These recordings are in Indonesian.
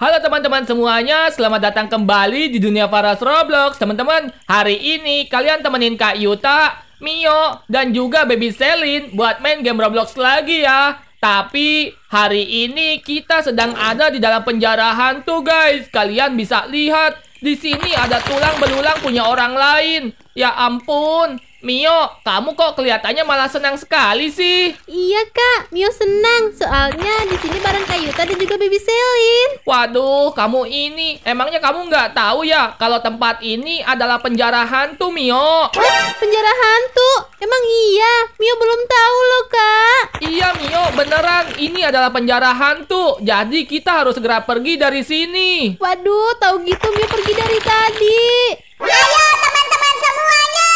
Halo teman-teman semuanya, selamat datang kembali di dunia Faras Roblox. Teman-teman, hari ini kalian temenin Kak Yuta, Mio, dan juga Baby Selin buat main game Roblox lagi ya. Tapi hari ini kita sedang ada di dalam penjara hantu guys. Kalian bisa lihat, di sini ada tulang belulang punya orang lain. Ya ampun, Mio, kamu kok kelihatannya malah senang sekali sih. Iya kak, Mio senang. Soalnya di sini bareng Kayuta dan juga Baby Selin. Waduh, kamu ini. Emangnya kamu nggak tahu ya kalau tempat ini adalah penjara hantu, Mio? Penjarahan penjara hantu? Emang iya? Mio belum tahu loh kak. Iya Mio, beneran. Ini adalah penjara hantu. Jadi kita harus segera pergi dari sini. Waduh, tahu gitu Mio pergi dari tadi. Ayo teman-teman semuanya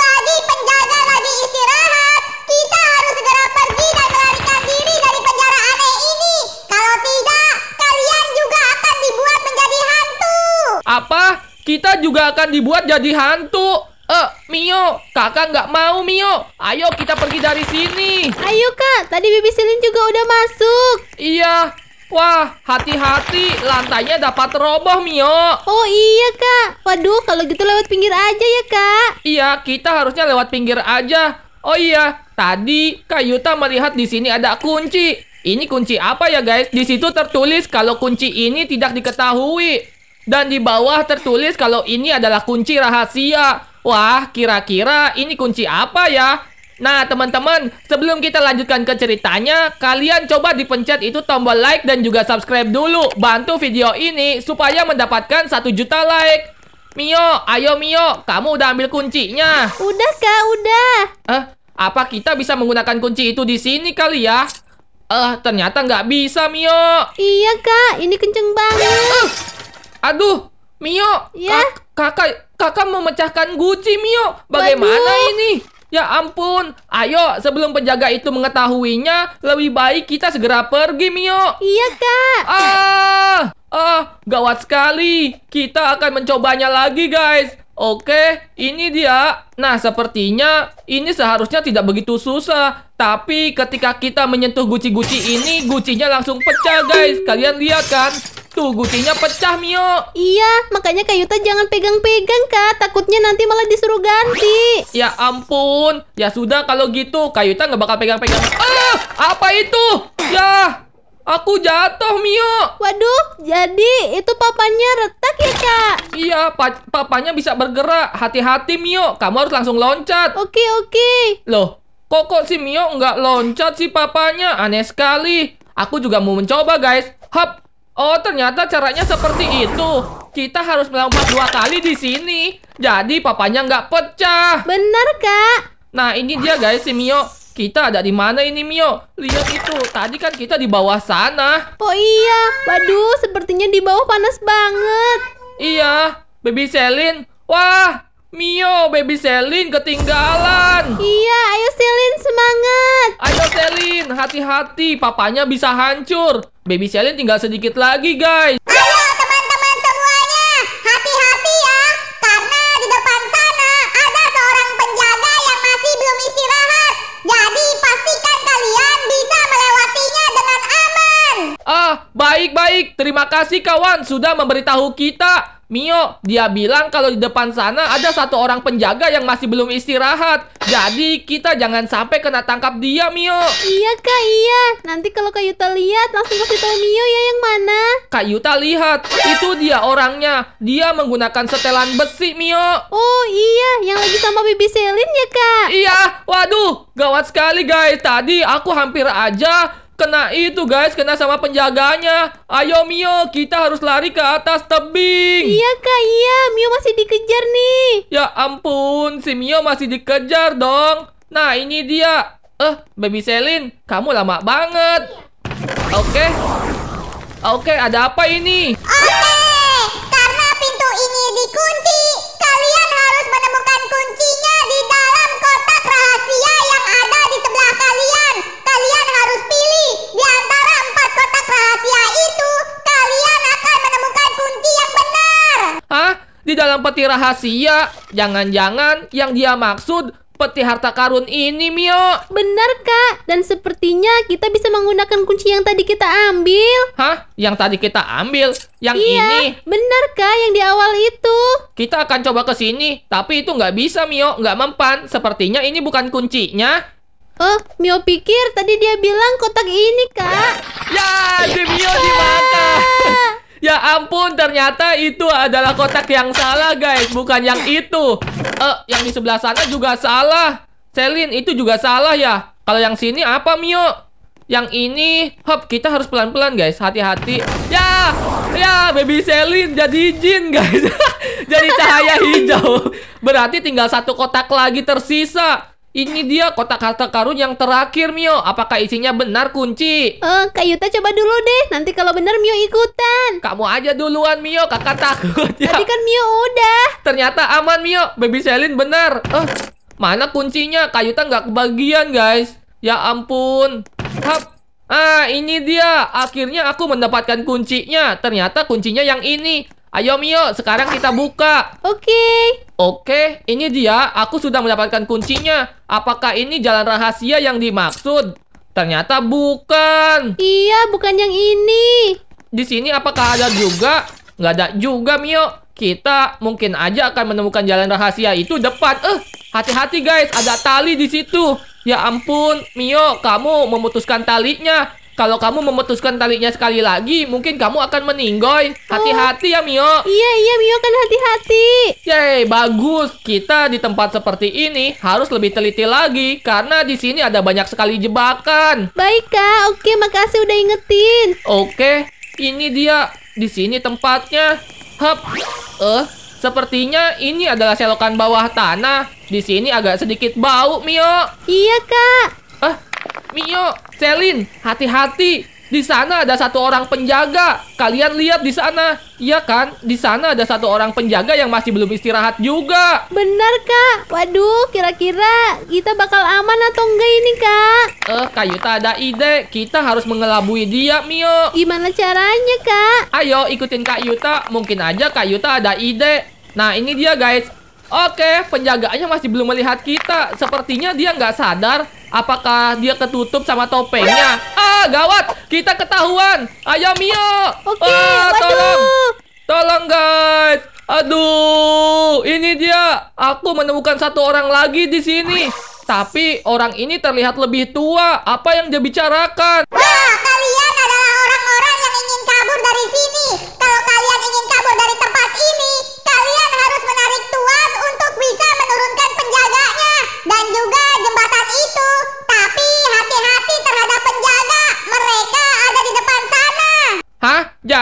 lagi penjaga lagi istirahat. Kita harus segera pergi dan melarikan diri dari penjara aneh ini. Kalau tidak, kalian juga akan dibuat menjadi hantu. Apa? Kita juga akan dibuat jadi hantu? Eh, Mio, kakak nggak mau Mio. Ayo kita pergi dari sini. Ayo kak, tadi Bibi silin juga udah masuk. Iya, Wah, hati-hati, lantainya dapat roboh, Mio. Oh iya, Kak. Waduh, kalau gitu lewat pinggir aja ya, Kak. Iya, kita harusnya lewat pinggir aja. Oh iya, tadi Kak Yuta melihat di sini ada kunci. Ini kunci apa ya, guys? Di situ tertulis kalau kunci ini tidak diketahui. Dan di bawah tertulis kalau ini adalah kunci rahasia. Wah, kira-kira ini kunci apa ya? Nah, teman-teman, sebelum kita lanjutkan ke ceritanya, kalian coba dipencet itu tombol like dan juga subscribe dulu. Bantu video ini supaya mendapatkan 1 juta like. Mio, ayo Mio, kamu udah ambil kuncinya. Udah, Kak, udah. Eh, apa kita bisa menggunakan kunci itu di sini kali ya? Eh, ternyata nggak bisa, Mio. Iya, Kak, ini kenceng banget. Uh, aduh, Mio, ya? kak kakak kakak memecahkan guci Mio. Bagaimana Waduh. ini? Ya ampun, ayo sebelum penjaga itu mengetahuinya, lebih baik kita segera pergi, Mio. Iya, Kak. Ah, ah, gawat sekali. Kita akan mencobanya lagi, guys. Oke, ini dia. Nah, sepertinya ini seharusnya tidak begitu susah. Tapi ketika kita menyentuh guci-guci ini, gucinya langsung pecah, guys. Kalian lihat kan? Tuh, gucinya pecah, Mio. Iya, makanya Kayuta jangan pegang-pegang, Kak. Takutnya nanti malah disuruh ganti. Ya ampun. Ya sudah, kalau gitu Kayuta nggak bakal pegang-pegang. Ah, apa itu? Ya, Aku jatuh, Mio. Waduh, jadi itu papanya retak ya, Kak? Iya, pa papanya bisa bergerak. Hati-hati, Mio. Kamu harus langsung loncat. Oke, oke. Loh, kok kok si Mio nggak loncat si papanya? Aneh sekali. Aku juga mau mencoba, guys. Hop. Oh, ternyata caranya seperti itu. Kita harus melompat dua kali di sini. Jadi papanya nggak pecah. Benar Kak. Nah, ini dia guys si Mio. Kita ada di mana ini, Mio? Lihat itu, tadi kan kita di bawah sana. Oh iya, waduh, sepertinya di bawah panas banget. Iya, Baby Selin. Wah, Mio, Baby Selin ketinggalan. Iya, ayo Selin semangat. Ayo Selin, hati-hati, papanya bisa hancur. Baby Selin tinggal sedikit lagi, guys. Ayo teman-teman semuanya, hati-hati ya. Ah, baik-baik. Terima kasih kawan sudah memberitahu kita. Mio, dia bilang kalau di depan sana ada satu orang penjaga yang masih belum istirahat. Jadi kita jangan sampai kena tangkap dia, Mio. Iya, Kak, iya. Nanti kalau Kak Yuta lihat, langsung kasih tahu Mio ya yang mana. Kak Yuta lihat, itu dia orangnya. Dia menggunakan setelan besi, Mio. Oh, iya. Yang lagi sama Bibi Selin ya, Kak? Iya. Waduh, gawat sekali, guys. Tadi aku hampir aja Kena itu guys, kena sama penjaganya. Ayo Mio, kita harus lari ke atas tebing. Iya kak, iya. Mio masih dikejar nih. Ya ampun, si Mio masih dikejar dong. Nah ini dia. Eh, Baby Selin, kamu lama banget. Oke. Oke, ada apa ini? Oke, karena pintu ini dikunci, kalian harus menemukan kuncinya di dalam kotak rahasia yang Di antara empat kotak rahasia itu, kalian akan menemukan kunci yang benar. Hah? Di dalam peti rahasia? Jangan-jangan yang dia maksud peti harta karun ini, Mio. Benar, Kak. Dan sepertinya kita bisa menggunakan kunci yang tadi kita ambil. Hah? Yang tadi kita ambil? Yang iya, ini? benar, Kak. Yang di awal itu. Kita akan coba ke sini, tapi itu nggak bisa, Mio. Nggak mempan. Sepertinya ini bukan kuncinya. Oh, Mio pikir tadi dia bilang kotak ini, Kak. Ya, si Mio dimakan. ya ampun, ternyata itu adalah kotak yang salah, guys. Bukan yang itu. Eh, uh, yang di sebelah sana juga salah. Selin, itu juga salah ya. Kalau yang sini apa, Mio? Yang ini, hop, kita harus pelan-pelan, guys. Hati-hati. Ya, ya, baby Selin jadi jin, guys. jadi cahaya hijau. Berarti tinggal satu kotak lagi tersisa. Ini dia kotak harta karun yang terakhir, Mio. Apakah isinya benar kunci? Eh, uh, Kak Yuta coba dulu deh. Nanti kalau benar Mio ikutan. Kamu aja duluan, Mio. Kakak takut ya. Tadi kan Mio udah. Ternyata aman, Mio. Baby Selin benar. Eh, uh, mana kuncinya? Kak Yuta nggak kebagian, guys. Ya ampun. Hap. Ah, ini dia. Akhirnya aku mendapatkan kuncinya. Ternyata kuncinya yang ini. Ayo Mio, sekarang kita buka. Oke. Okay. Oke, ini dia. Aku sudah mendapatkan kuncinya. Apakah ini jalan rahasia yang dimaksud? Ternyata bukan. Iya, bukan yang ini. Di sini apakah ada juga? Nggak ada juga, Mio. Kita mungkin aja akan menemukan jalan rahasia itu depan. Eh, hati-hati guys, ada tali di situ. Ya ampun, Mio, kamu memutuskan talinya. Kalau kamu memutuskan talinya sekali lagi, mungkin kamu akan meninggoy. Hati-hati ya, Mio. Iya, iya, Mio kan hati-hati. Yeay, bagus. Kita di tempat seperti ini harus lebih teliti lagi karena di sini ada banyak sekali jebakan. Baik, Kak. Oke, makasih udah ingetin. Oke, ini dia. Di sini tempatnya. Hap. Eh, Sepertinya ini adalah selokan bawah tanah. Di sini agak sedikit bau, Mio. Iya, Kak. Mio, Celin, hati-hati. Di sana ada satu orang penjaga. Kalian lihat di sana. Iya kan? Di sana ada satu orang penjaga yang masih belum istirahat juga. Benar, Kak. Waduh, kira-kira kita bakal aman atau enggak ini, Kak? Eh, uh, Kayu ada ide. Kita harus mengelabui dia, Mio. Gimana caranya, Kak? Ayo, ikutin Kak Yuta. Mungkin aja Kak Yuta ada ide. Nah, ini dia, guys. Oke, penjaganya masih belum melihat kita. Sepertinya dia nggak sadar Apakah dia ketutup sama topengnya? Ah, gawat! Kita ketahuan! Ayo, Mio! Oke, ah, tolong! Tolong, guys! Aduh, ini dia. Aku menemukan satu orang lagi di sini. Tapi orang ini terlihat lebih tua. Apa yang dia bicarakan? Wah,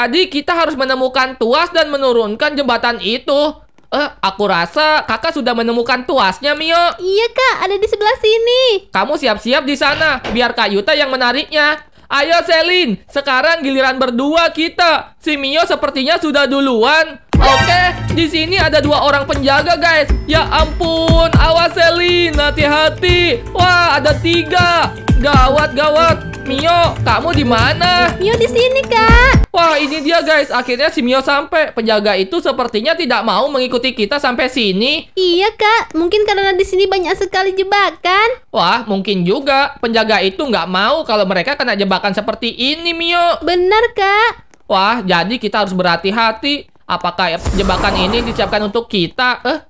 Jadi kita harus menemukan tuas dan menurunkan jembatan itu. Eh, aku rasa kakak sudah menemukan tuasnya, Mio. Iya, Kak. Ada di sebelah sini. Kamu siap-siap di sana. Biar Kak Yuta yang menariknya. Ayo, Selin. Sekarang giliran berdua kita. Si Mio sepertinya sudah duluan. Oke, di sini ada dua orang penjaga, guys. Ya ampun, awas Selin, hati-hati. Wah, ada tiga. Gawat, gawat. Mio, kamu di mana? Mio di sini, Kak. Wah, ini dia, guys. Akhirnya si Mio sampai. Penjaga itu sepertinya tidak mau mengikuti kita sampai sini. Iya, Kak. Mungkin karena di sini banyak sekali jebakan. Wah, mungkin juga. Penjaga itu nggak mau kalau mereka kena jebakan seperti ini, Mio. Benar, Kak. Wah, jadi kita harus berhati-hati. Apakah jebakan ini disiapkan untuk kita? Eh,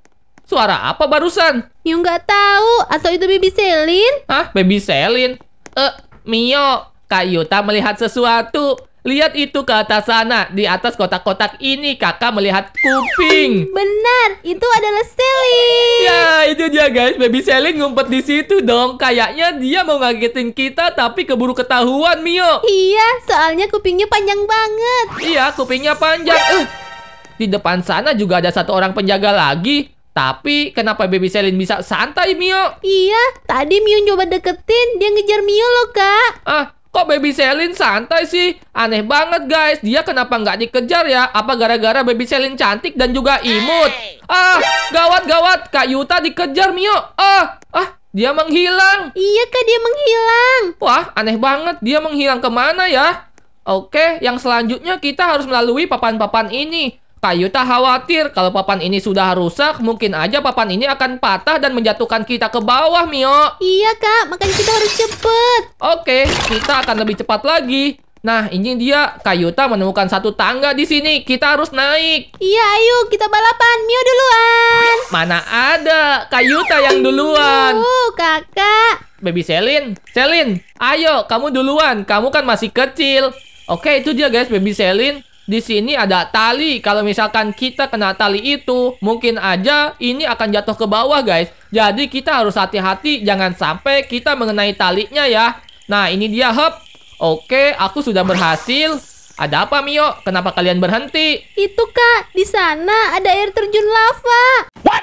suara apa barusan? Mio nggak tahu. Atau itu Baby Selin? Hah, Baby Selin? Eh, Mio, Kak Yuta melihat sesuatu. Lihat itu ke atas sana. Di atas kotak-kotak ini kakak melihat kuping. Benar, itu adalah Selin. Ya, itu dia guys. Baby Selin ngumpet di situ dong. Kayaknya dia mau ngagetin kita tapi keburu ketahuan, Mio. Iya, soalnya kupingnya panjang banget. Iya, kupingnya panjang. Eh, di depan sana juga ada satu orang penjaga lagi. Tapi kenapa Baby Selin bisa santai Mio? Iya, tadi Mio coba deketin, dia ngejar Mio loh kak. Ah, kok Baby Selin santai sih? Aneh banget guys, dia kenapa nggak dikejar ya? Apa gara-gara Baby Selin cantik dan juga imut? Hey. Ah, gawat-gawat, Kak Yuta dikejar Mio. Ah, ah, dia menghilang. Iya kak, dia menghilang. Wah, aneh banget, dia menghilang kemana ya? Oke, yang selanjutnya kita harus melalui papan-papan ini. Kayuta Yuta khawatir kalau papan ini sudah rusak, mungkin aja papan ini akan patah dan menjatuhkan kita ke bawah, Mio. Iya, Kak. Makanya kita harus cepet. Oke, kita akan lebih cepat lagi. Nah, ini dia. Kayuta menemukan satu tangga di sini. Kita harus naik. Iya, ayo. Kita balapan. Mio duluan. Mana ada Kayuta yang duluan. Uh, kakak. Baby Selin. Selin, ayo. Kamu duluan. Kamu kan masih kecil. Oke, itu dia guys, Baby Selin di sini ada tali. Kalau misalkan kita kena tali itu, mungkin aja ini akan jatuh ke bawah, guys. Jadi kita harus hati-hati jangan sampai kita mengenai talinya ya. Nah, ini dia, hop. Oke, aku sudah berhasil. Ada apa, Mio? Kenapa kalian berhenti? Itu, Kak. Di sana ada air terjun lava. What?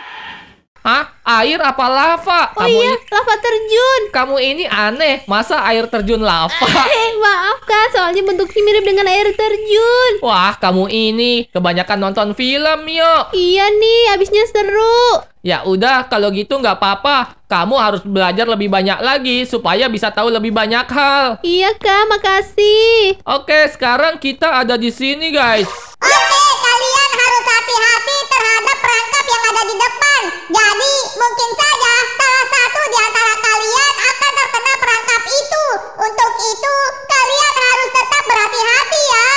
Hah? Air apa lava? Oh Kamu iya, lava terjun. Kamu ini aneh. Masa air terjun lava? Eh, maaf kak, soalnya bentuknya mirip dengan air terjun. Wah, kamu ini kebanyakan nonton film yuk. Iya nih, abisnya seru. Ya udah, kalau gitu nggak apa-apa. Kamu harus belajar lebih banyak lagi supaya bisa tahu lebih banyak hal. Iya kak, makasih. Oke, sekarang kita ada di sini guys. Oke, kalian harus hati-hati terhadap perangkap yang ada di depan. Jadi mungkin saja salah satu di antara kalian akan terkena perangkap itu. Untuk itu kalian harus tetap berhati-hati ya.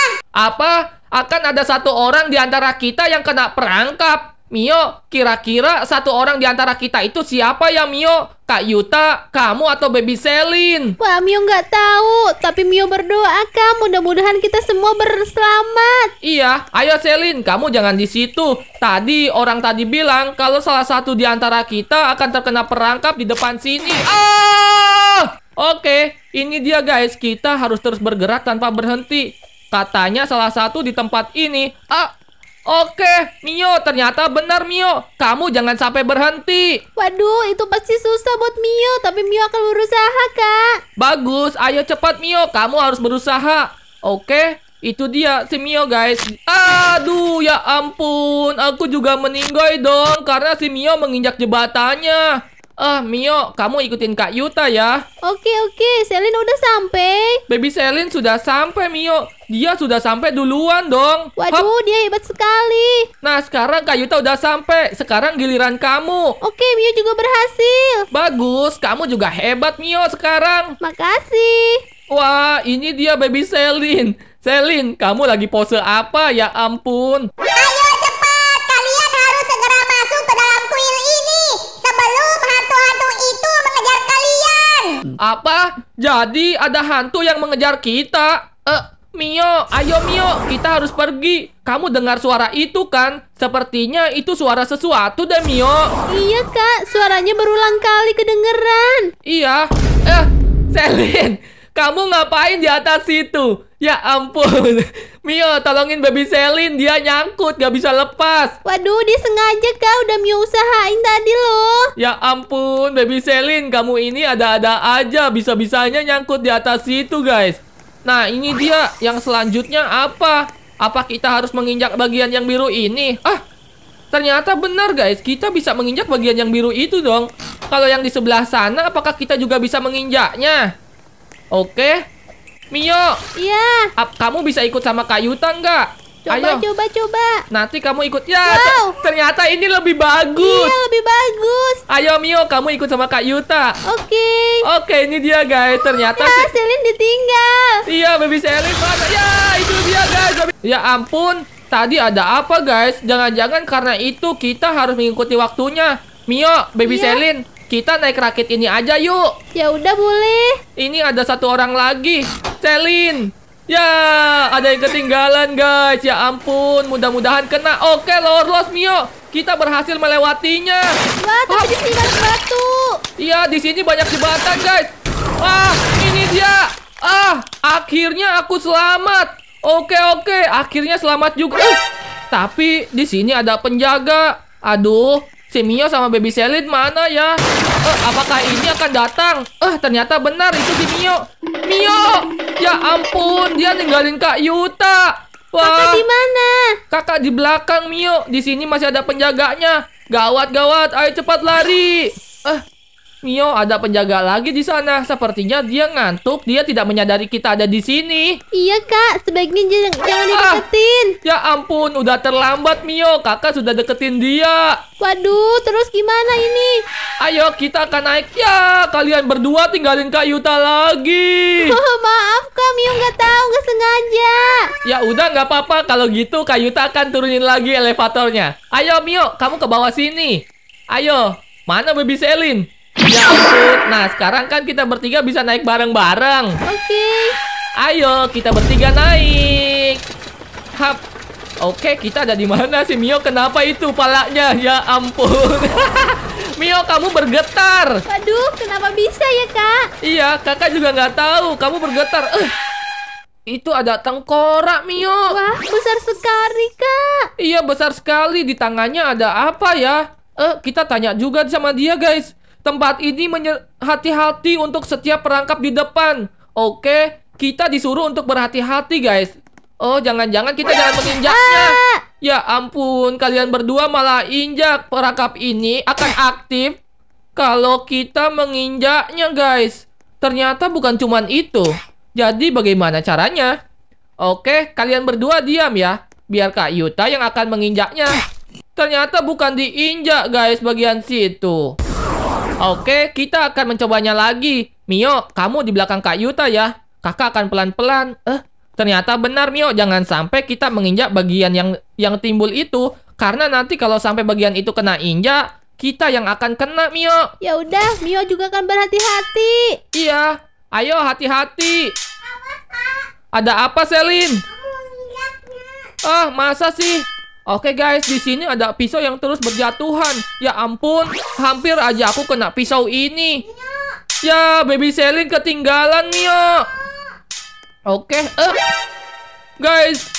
Apa? Akan ada satu orang di antara kita yang kena perangkap? Mio, kira-kira satu orang di antara kita itu siapa ya Mio? Kak Yuta, kamu atau Baby Selin? Wah, Mio nggak tahu. Tapi Mio berdoa, kamu, Mudah-mudahan kita semua berselamat. Iya, ayo Selin, kamu jangan di situ. Tadi orang tadi bilang kalau salah satu di antara kita akan terkena perangkap di depan sini. Ah! Oke, ini dia guys. Kita harus terus bergerak tanpa berhenti. Katanya salah satu di tempat ini. Ah, Oke, Mio, ternyata benar Mio. Kamu jangan sampai berhenti. Waduh, itu pasti susah buat Mio, tapi Mio akan berusaha, Kak. Bagus, ayo cepat Mio, kamu harus berusaha. Oke, itu dia si Mio, guys. Aduh, ya ampun, aku juga meninggoy dong karena si Mio menginjak jebatannya. Eh, Mio, kamu ikutin Kak Yuta ya. Oke, oke. Selin udah sampai. Baby Selin sudah sampai, Mio. Dia sudah sampai duluan dong. Waduh, Hop. dia hebat sekali. Nah, sekarang Kak Yuta udah sampai. Sekarang giliran kamu. Oke, Mio juga berhasil. Bagus, kamu juga hebat, Mio, sekarang. Makasih. Wah, ini dia Baby Selin. Selin, kamu lagi pose apa? Ya ampun. Ayo. Apa? Jadi ada hantu yang mengejar kita? Eh, Mio, ayo Mio, kita harus pergi. Kamu dengar suara itu kan? Sepertinya itu suara sesuatu deh Mio. Iya kak, suaranya berulang kali kedengeran. Iya. Eh, Selin, kamu ngapain di atas situ? Ya ampun, Mio tolongin baby Selin, dia nyangkut gak bisa lepas. Waduh, dia sengaja kau udah Mio usahain tadi loh. Ya ampun, baby Selin, kamu ini ada-ada aja, bisa-bisanya nyangkut di atas situ guys. Nah ini dia, yang selanjutnya apa? Apa kita harus menginjak bagian yang biru ini? Ah, ternyata benar guys, kita bisa menginjak bagian yang biru itu dong. Kalau yang di sebelah sana, apakah kita juga bisa menginjaknya? Oke. Mio. Iya. Ap, kamu bisa ikut sama Kak Yuta nggak? Coba, Ayo. coba, coba. Nanti kamu ikut. Ya, wow. ternyata ini lebih bagus. Iya, lebih bagus. Ayo, Mio, kamu ikut sama Kak Yuta. Oke. Okay. Oke, okay, ini dia, guys. Ternyata... Ya, si... Selin ditinggal. Iya, baby Selin mana? Ya, itu dia, guys. Ya ampun. Tadi ada apa, guys? Jangan-jangan karena itu kita harus mengikuti waktunya. Mio, baby iya. Selin, kita naik rakit ini aja yuk. Ya udah boleh. Ini ada satu orang lagi. Celine. Ya, ada yang ketinggalan guys. Ya ampun, mudah-mudahan kena. Oke, lor los Mio. Kita berhasil melewatinya. Wah, tapi oh. banyak batu. Iya, di sini banyak jembatan guys. Ah, ini dia. Ah, akhirnya aku selamat. Oke, oke. Akhirnya selamat juga. Uh, tapi di sini ada penjaga. Aduh, Si Mio sama Baby Selin mana ya? Eh, apakah ini akan datang? Eh, ternyata benar itu si Mio. Mio! Ya ampun, dia ninggalin Kak Yuta. Wah. Kakak di mana? Kakak di belakang Mio. Di sini masih ada penjaganya. Gawat, gawat. Ayo cepat lari. Eh, Mio, ada penjaga lagi di sana. Sepertinya dia ngantuk. Dia tidak menyadari kita ada di sini. Iya, Kak. Sebaiknya jangan, deketin. ah, Ya ampun, udah terlambat, Mio. Kakak sudah deketin dia. Waduh, terus gimana ini? Ayo, kita akan naik. Ya, kalian berdua tinggalin Kak Yuta lagi. Oh, maaf, Kak. Mio nggak tahu. Nggak sengaja. Ya udah, nggak apa-apa. Kalau gitu, Kak Yuta akan turunin lagi elevatornya. Ayo, Mio. Kamu ke bawah sini. Ayo. Mana baby Selin? Ya ampun. Nah, sekarang kan kita bertiga bisa naik bareng-bareng. Oke. Okay. Ayo, kita bertiga naik. Hap. Oke, okay, kita ada di mana sih Mio? Kenapa itu palanya? Ya ampun. Mio, kamu bergetar. Waduh, kenapa bisa ya, Kak? Iya, Kakak juga nggak tahu. Kamu bergetar. Uh. Itu ada tengkorak, Mio. Wah, besar sekali, Kak. Iya, besar sekali. Di tangannya ada apa ya? Eh, uh, kita tanya juga sama dia, guys. Tempat ini hati-hati untuk setiap perangkap di depan. Oke, kita disuruh untuk berhati-hati, guys. Oh, jangan-jangan kita jangan menginjaknya. Ya ampun, kalian berdua malah injak. Perangkap ini akan aktif kalau kita menginjaknya, guys. Ternyata bukan cuman itu. Jadi bagaimana caranya? Oke, kalian berdua diam ya. Biar Kak Yuta yang akan menginjaknya. Ternyata bukan diinjak, guys, bagian situ. Oke, kita akan mencobanya lagi. Mio, kamu di belakang Kak Yuta ya. Kakak akan pelan-pelan. Eh, ternyata benar Mio. Jangan sampai kita menginjak bagian yang yang timbul itu. Karena nanti kalau sampai bagian itu kena injak, kita yang akan kena Mio. Ya udah, Mio juga akan berhati-hati. Iya, ayo hati-hati. Ada apa, Selin? Ah, masa sih? Oke guys, di sini ada pisau yang terus berjatuhan. Ya ampun, hampir aja aku kena pisau ini. Ya, baby Selin ketinggalan Mio. Oke, eh. Guys,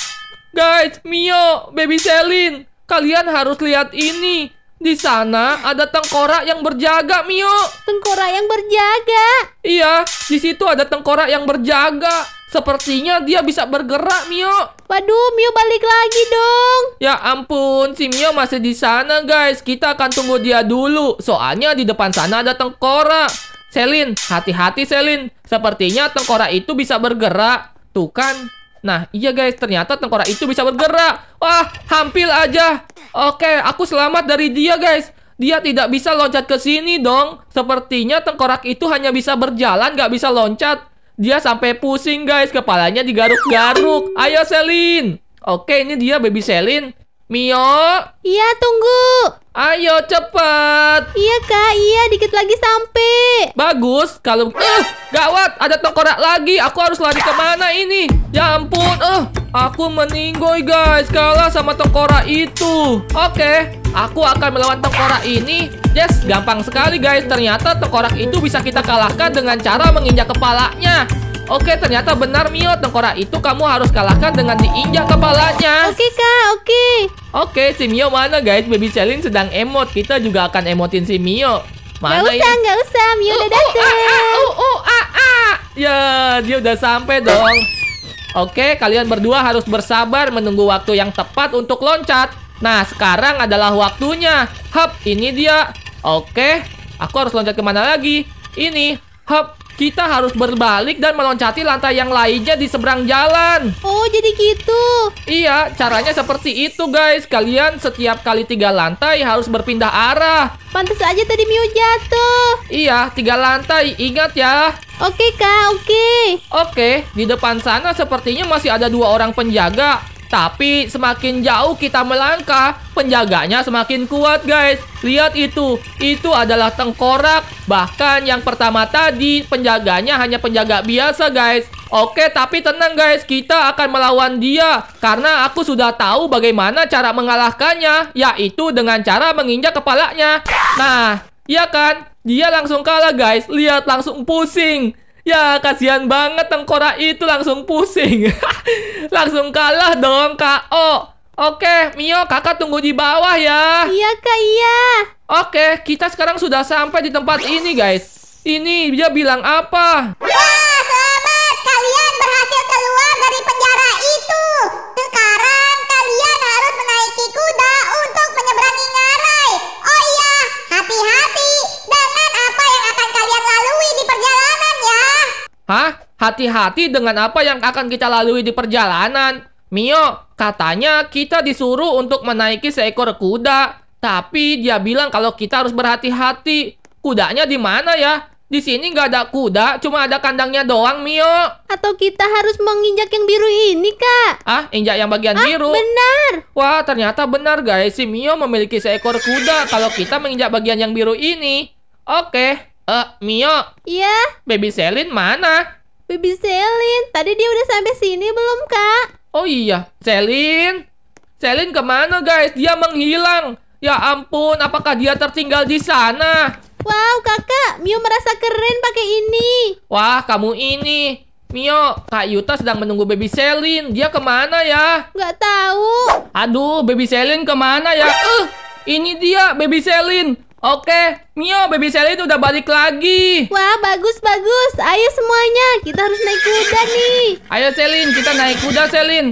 guys, Mio, baby Selin, kalian harus lihat ini. Di sana ada tengkorak yang berjaga, Mio. Tengkorak yang berjaga? Iya, di situ ada tengkorak yang berjaga. Sepertinya dia bisa bergerak, Mio. Waduh, Mio balik lagi dong. Ya ampun, si Mio masih di sana, guys. Kita akan tunggu dia dulu. Soalnya di depan sana ada tengkorak. Selin, hati-hati Selin. Sepertinya tengkorak itu bisa bergerak. Tuh kan, Nah, iya guys, ternyata tengkorak itu bisa bergerak. Wah, hampir aja. Oke, aku selamat dari dia guys. Dia tidak bisa loncat ke sini dong. Sepertinya tengkorak itu hanya bisa berjalan, nggak bisa loncat. Dia sampai pusing guys, kepalanya digaruk-garuk. Ayo Selin. Oke, ini dia baby Selin. Mio. Iya, tunggu. Ayo cepat. Iya kak, iya dikit lagi sampai. Bagus, kalau uh, gawat ada tokorak lagi. Aku harus lari kemana ini? Ya ampun, uh, aku meninggoy guys, kalah sama tokorak itu. Oke, okay, aku akan melawan tokorak ini. Yes, gampang sekali guys. Ternyata tokorak itu bisa kita kalahkan dengan cara menginjak kepalanya. Oke, ternyata benar Mio. Tengkorak itu kamu harus kalahkan dengan diinjak kepalanya. Oke, Kak. Oke. Oke, si Mio mana, guys? Baby Celine sedang emot. Kita juga akan emotin si Mio. Mana gak usah, ini? gak usah. Mio udah oh, oh, dateng. Uh, uh, uh, uh, uh, uh. Ya, dia udah sampai dong. Oke, kalian berdua harus bersabar menunggu waktu yang tepat untuk loncat. Nah, sekarang adalah waktunya. Hap, ini dia. Oke, aku harus loncat kemana lagi? Ini. Hap, kita harus berbalik dan meloncati lantai yang lainnya di seberang jalan. Oh, jadi gitu. Iya, caranya seperti itu, guys. Kalian setiap kali tiga lantai harus berpindah arah. Pantas aja tadi Miu jatuh. Iya, tiga lantai. Ingat ya. Oke, Kak. Oke. Oke, di depan sana sepertinya masih ada dua orang penjaga. Tapi semakin jauh kita melangkah, penjaganya semakin kuat guys. Lihat itu, itu adalah tengkorak. Bahkan yang pertama tadi penjaganya hanya penjaga biasa guys. Oke, tapi tenang guys, kita akan melawan dia karena aku sudah tahu bagaimana cara mengalahkannya, yaitu dengan cara menginjak kepalanya. Nah, iya kan? Dia langsung kalah guys, lihat langsung pusing. Ya kasihan banget tengkorak itu langsung pusing. langsung kalah dong KO. Oke, Mio, kakak tunggu di bawah ya. Iya, Kak, iya. Oke, kita sekarang sudah sampai di tempat ini, guys. Ini dia bilang apa? ya. Hati-hati dengan apa yang akan kita lalui di perjalanan. Mio, katanya kita disuruh untuk menaiki seekor kuda. Tapi dia bilang kalau kita harus berhati-hati. Kudanya di mana ya? Di sini nggak ada kuda, cuma ada kandangnya doang, Mio. Atau kita harus menginjak yang biru ini, Kak? Ah, injak yang bagian ah, biru? benar. Wah, ternyata benar, guys. Si Mio memiliki seekor kuda kalau kita menginjak bagian yang biru ini. Oke. Eh, uh, Mio. Iya? Baby Selin mana? Baby Celine, tadi dia udah sampai sini belum, Kak? Oh iya, Celine. Celine kemana, guys? Dia menghilang. Ya ampun, apakah dia tertinggal di sana? Wow, kakak, Mio merasa keren pakai ini. Wah, kamu ini. Mio, Kak Yuta sedang menunggu Baby Celine. Dia kemana ya? Nggak tahu. Aduh, Baby Celine kemana ya? Eh, uh, ini dia Baby Celine. Oke, Mio, baby Sally itu udah balik lagi. Wah, bagus bagus. Ayo semuanya, kita harus naik kuda nih. Ayo Selin, kita naik kuda Selin.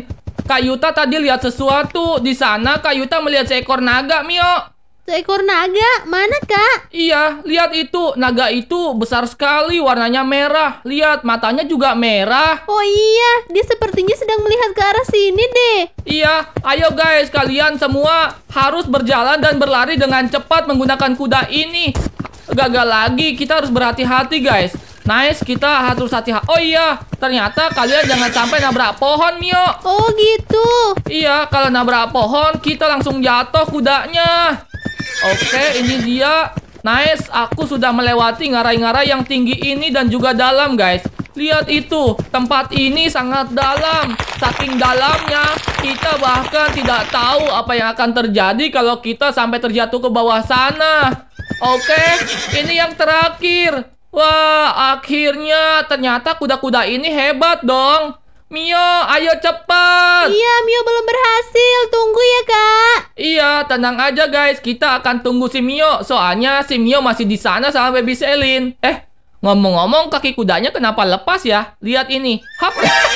Kak Yuta tadi lihat sesuatu di sana. Kak Yuta melihat seekor naga, Mio. Seekor naga? Mana, Kak? Iya, lihat itu. Naga itu besar sekali, warnanya merah. Lihat, matanya juga merah. Oh iya, dia sepertinya sedang melihat ke arah sini deh. Iya, ayo guys, kalian semua harus berjalan dan berlari dengan cepat menggunakan kuda ini. Gagal lagi, kita harus berhati-hati guys. Nice, kita harus hati hati. Oh iya, ternyata kalian jangan sampai nabrak pohon, Mio. Oh gitu. Iya, kalau nabrak pohon, kita langsung jatuh kudanya. Oke, ini dia. Nice, aku sudah melewati ngarai-ngarai yang tinggi ini dan juga dalam, guys. Lihat itu, tempat ini sangat dalam. Saking dalamnya, kita bahkan tidak tahu apa yang akan terjadi kalau kita sampai terjatuh ke bawah sana. Oke, ini yang terakhir. Wah, akhirnya ternyata kuda-kuda ini hebat dong. Mio, ayo cepat! Iya, Mio belum berhasil. Tunggu ya, Kak. Iya, tenang aja guys. Kita akan tunggu si Mio. Soalnya si Mio masih di sana sama baby Selin. Eh, ngomong-ngomong kaki kudanya kenapa lepas ya? Lihat ini. Hap.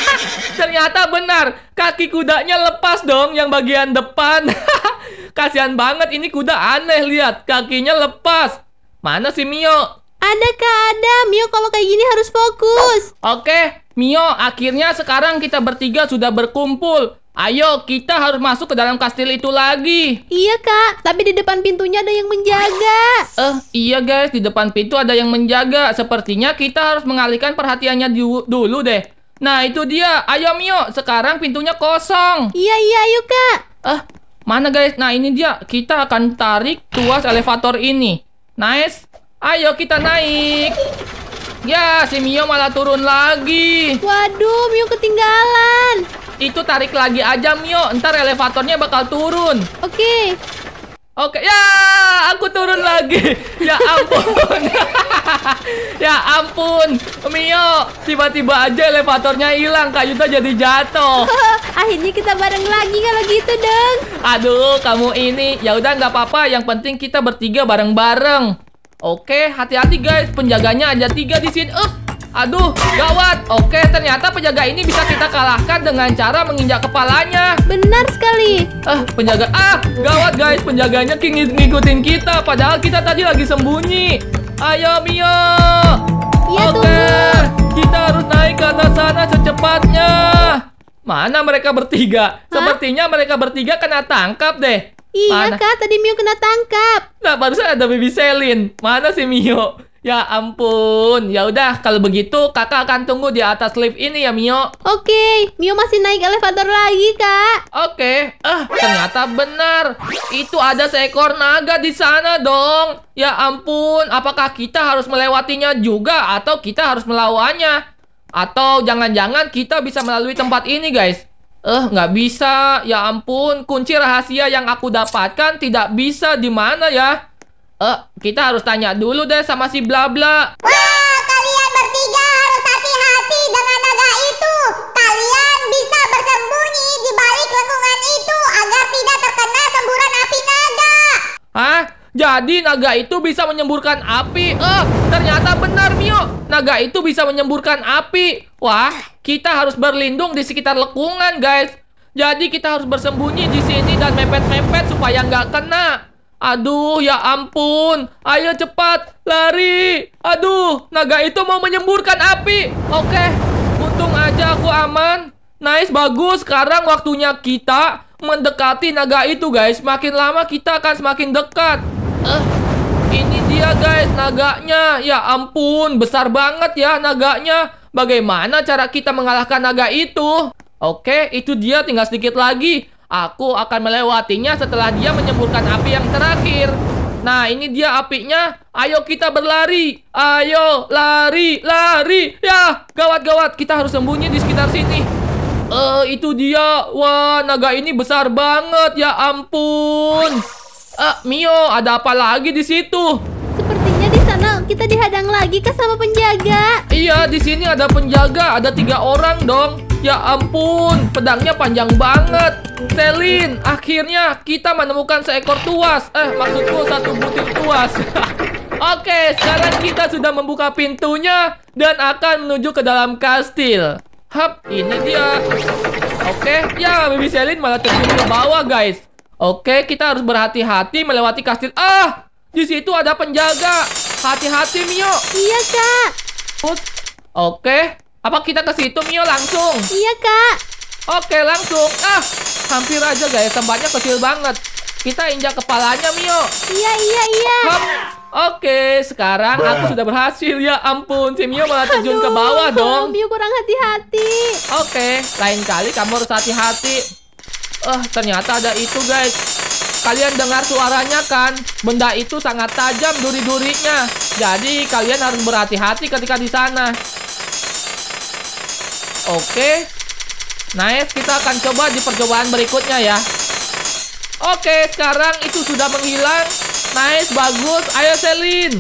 Ternyata benar. Kaki kudanya lepas dong yang bagian depan. Kasihan banget ini kuda aneh lihat. Kakinya lepas. Mana si Mio? Ada Kak, ada. Mio kalau kayak gini harus fokus. Oke, Mio, akhirnya sekarang kita bertiga sudah berkumpul. Ayo, kita harus masuk ke dalam kastil itu lagi. Iya, Kak. Tapi di depan pintunya ada yang menjaga. Eh, iya, guys. Di depan pintu ada yang menjaga. Sepertinya kita harus mengalihkan perhatiannya du dulu deh. Nah, itu dia. Ayo, Mio. Sekarang pintunya kosong. Iya, iya. Ayo, Kak. Eh, mana, guys? Nah, ini dia. Kita akan tarik tuas elevator ini. Nice. Ayo, kita naik. Ya, si Mio malah turun lagi. Waduh, Mio ketinggalan. Itu tarik lagi aja, Mio. Ntar elevatornya bakal turun. Oke. Oke, ya aku turun lagi. Ya ampun. ya ampun. Mio, tiba-tiba aja elevatornya hilang. Kak Yuta jadi jatuh. Akhirnya kita bareng lagi kalau gitu, dong? Aduh, kamu ini. Ya udah nggak apa-apa. Yang penting kita bertiga bareng-bareng. Oke, hati-hati guys. Penjaganya ada tiga di sini. Uh, aduh, gawat. Oke, ternyata penjaga ini bisa kita kalahkan dengan cara menginjak kepalanya. Benar sekali. Ah, penjaga. Ah, gawat guys. Penjaganya king ngikutin kita. Padahal kita tadi lagi sembunyi. Ayo, Mio. Ya, Oke, tunggu. kita harus naik ke atas sana secepatnya. Mana mereka bertiga? Hah? Sepertinya mereka bertiga kena tangkap deh. Iya Mana? kak, tadi Mio kena tangkap. Nah, barusan ada baby Selin. Mana sih Mio? Ya ampun. Ya udah, kalau begitu kakak akan tunggu di atas lift ini ya Mio. Oke, okay. Mio masih naik elevator lagi kak. Oke. Okay. Ah, ternyata benar. Itu ada seekor naga di sana dong. Ya ampun. Apakah kita harus melewatinya juga atau kita harus melawannya? Atau jangan-jangan kita bisa melalui tempat ini guys? Eh, nggak bisa. Ya ampun, kunci rahasia yang aku dapatkan tidak bisa di mana ya? Eh, kita harus tanya dulu deh sama si bla bla. Wah, kalian bertiga harus hati-hati dengan naga itu. Kalian bisa bersembunyi di balik lengkungan itu agar tidak terkena semburan api naga. Hah? Jadi naga itu bisa menyemburkan api. Eh, ternyata benar Mio. Naga itu bisa menyemburkan api. Wah, kita harus berlindung di sekitar lekungan, guys. Jadi kita harus bersembunyi di sini dan mepet-mepet supaya nggak kena. Aduh, ya ampun. Ayo cepat, lari. Aduh, naga itu mau menyemburkan api. Oke, untung aja aku aman. Nice, bagus. Sekarang waktunya kita mendekati naga itu, guys. Makin lama kita akan semakin dekat. Eh, ini dia, guys, naganya. Ya ampun, besar banget ya naganya. Bagaimana cara kita mengalahkan naga itu? Oke, itu dia tinggal sedikit lagi. Aku akan melewatinya setelah dia menyemburkan api yang terakhir. Nah, ini dia apinya. Ayo kita berlari. Ayo, lari, lari. Ya, gawat-gawat. Kita harus sembunyi di sekitar sini. Eh, uh, itu dia. Wah, naga ini besar banget. Ya ampun. Eh, uh, Mio, ada apa lagi di situ? kita dihadang lagi ke sama penjaga? Iya, di sini ada penjaga, ada tiga orang dong. Ya ampun, pedangnya panjang banget. Selin, akhirnya kita menemukan seekor tuas. Eh, maksudku satu butir tuas. Oke, sekarang kita sudah membuka pintunya dan akan menuju ke dalam kastil. Hap, ini dia. Oke, ya Baby Selin malah terjun ke bawah, guys. Oke, kita harus berhati-hati melewati kastil. Ah, di situ ada penjaga. Hati-hati, Mio. Iya, Kak. Oke. Apa kita ke situ, Mio, langsung? Iya, Kak. Oke, langsung. Ah, hampir aja, guys. Tempatnya kecil banget. Kita injak kepalanya, Mio. Iya, iya, iya. Oke, Oke, sekarang aku sudah berhasil. Ya ampun, si Mio malah terjun ke bawah dong. Mio kurang hati-hati. Oke, lain kali kamu harus hati-hati. Eh, ternyata ada itu, guys. Kalian dengar suaranya kan? Benda itu sangat tajam duri-durinya. Jadi kalian harus berhati-hati ketika di sana. Oke. Nice, kita akan coba di percobaan berikutnya ya. Oke, sekarang itu sudah menghilang. Nice, bagus. Ayo Selin.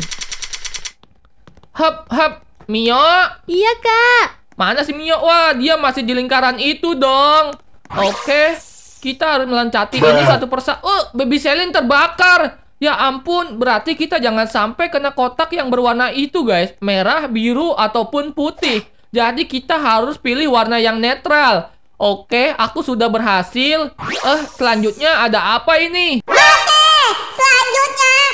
Hap, hap. Mio? Iya, Kak. Mana si Mio? Wah, dia masih di lingkaran itu dong. Oke. Kita harus melencati bah. ini satu persatu. Oh, baby selin terbakar. Ya ampun, berarti kita jangan sampai kena kotak yang berwarna itu guys. Merah, biru, ataupun putih. Jadi kita harus pilih warna yang netral. Oke, aku sudah berhasil. Eh, selanjutnya ada apa ini? Oke, selanjutnya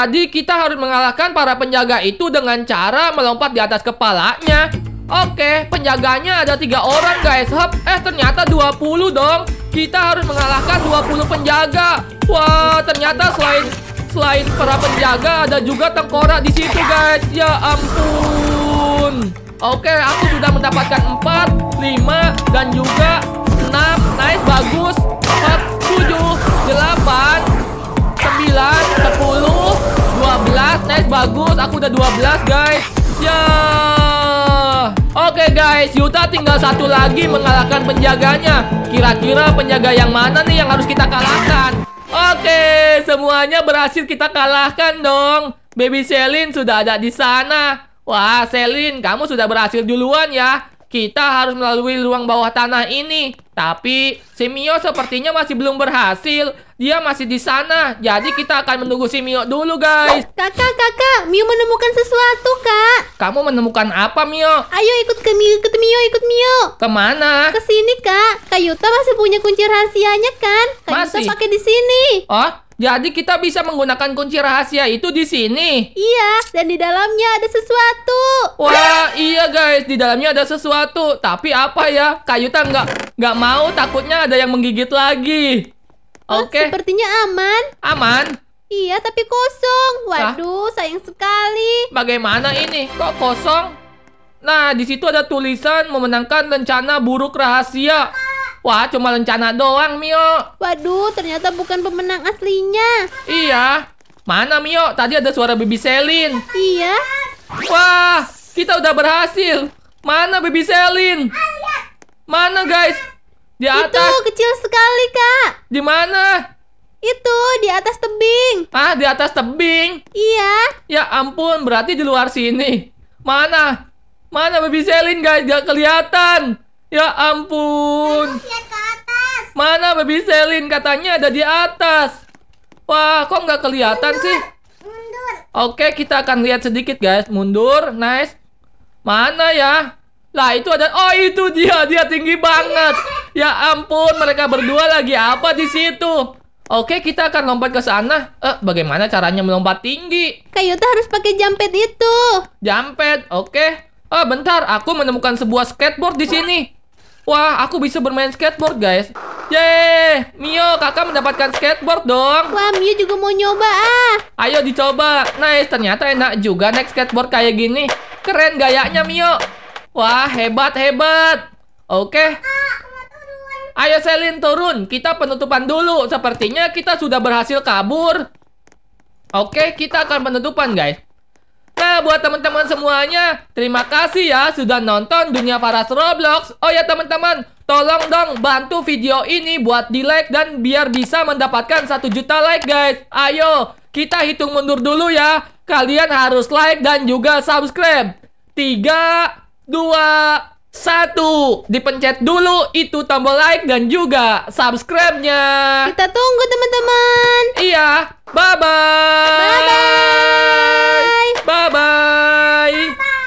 Jadi kita harus mengalahkan para penjaga itu dengan cara melompat di atas kepalanya. Oke, penjaganya ada tiga orang guys. Hup. eh ternyata 20 dong. Kita harus mengalahkan 20 penjaga. Wah, ternyata selain selain para penjaga ada juga tengkorak di situ guys. Ya ampun. Oke, aku sudah mendapatkan 4, 5 dan juga 6. Nice, bagus. Hop, 7, 8, 9 10 12 Nice bagus Aku udah 12 guys Ya yeah. Oke okay, guys Yuta tinggal satu lagi mengalahkan penjaganya Kira-kira penjaga yang mana nih yang harus kita kalahkan Oke okay, Semuanya berhasil kita kalahkan dong Baby Selin sudah ada di sana Wah Selin kamu sudah berhasil duluan ya Kita harus melalui ruang bawah tanah ini tapi Simio sepertinya masih belum berhasil. Dia masih di sana. Jadi kita akan menunggu Simio dulu, guys. Kakak, kakak, Mio menemukan sesuatu, Kak. Kamu menemukan apa, Mio? Ayo ikut ke Mio, ikut Mio, ikut Mio. Kemana? Ke sini, Kak. Kak Yuta masih punya kunci rahasianya, kan? Kak masih. pakai di sini. Oh, jadi kita bisa menggunakan kunci rahasia itu di sini. Iya, dan di dalamnya ada sesuatu. Wah, iya guys, di dalamnya ada sesuatu. Tapi apa ya? Kayuta nggak nggak mau, takutnya ada yang menggigit lagi. Oh, Oke. Okay. sepertinya aman. Aman. Iya, tapi kosong. Waduh, Hah? sayang sekali. Bagaimana ini? Kok kosong? Nah, di situ ada tulisan memenangkan rencana buruk rahasia. Wah, cuma rencana doang, Mio. Waduh, ternyata bukan pemenang aslinya. Iya. Mana, Mio? Tadi ada suara Baby Selin. Iya. Wah, kita udah berhasil. Mana Baby Selin? Mana, guys? Di atas. Itu kecil sekali, Kak. Di mana? Itu di atas tebing. Ah, di atas tebing? Iya. Ya ampun, berarti di luar sini. Mana? Mana baby Selin, guys? Gak kelihatan. Ya ampun. Ya, Mana baby Selin katanya ada di atas. Wah, kok nggak kelihatan mundur. sih? Mundur. Oke, kita akan lihat sedikit guys. Mundur, nice. Mana ya? Lah itu ada Oh itu dia dia tinggi banget Ya ampun mereka berdua lagi apa di situ Oke kita akan lompat ke sana Eh bagaimana caranya melompat tinggi Kayu Kayuta harus pakai jampet itu Jampet oke Oh bentar aku menemukan sebuah skateboard di sini Wah, aku bisa bermain skateboard, guys. Yeay! Mio, kakak mendapatkan skateboard dong. Wah, Mio juga mau nyoba ah. Ayo dicoba. Nice, ternyata enak juga naik skateboard kayak gini. Keren gayanya, Mio. Wah, hebat, hebat. Oke. Ayo, Selin, turun. Kita penutupan dulu. Sepertinya kita sudah berhasil kabur. Oke, kita akan penutupan, guys buat teman-teman semuanya, terima kasih ya sudah nonton Dunia Faras Roblox. Oh ya teman-teman, tolong dong bantu video ini buat di like dan biar bisa mendapatkan 1 juta like guys. Ayo, kita hitung mundur dulu ya. Kalian harus like dan juga subscribe. 3, 2, satu dipencet dulu itu tombol like dan juga subscribe-nya. Kita tunggu teman-teman. Iya, bye bye. Bye bye. Bye bye. bye, -bye.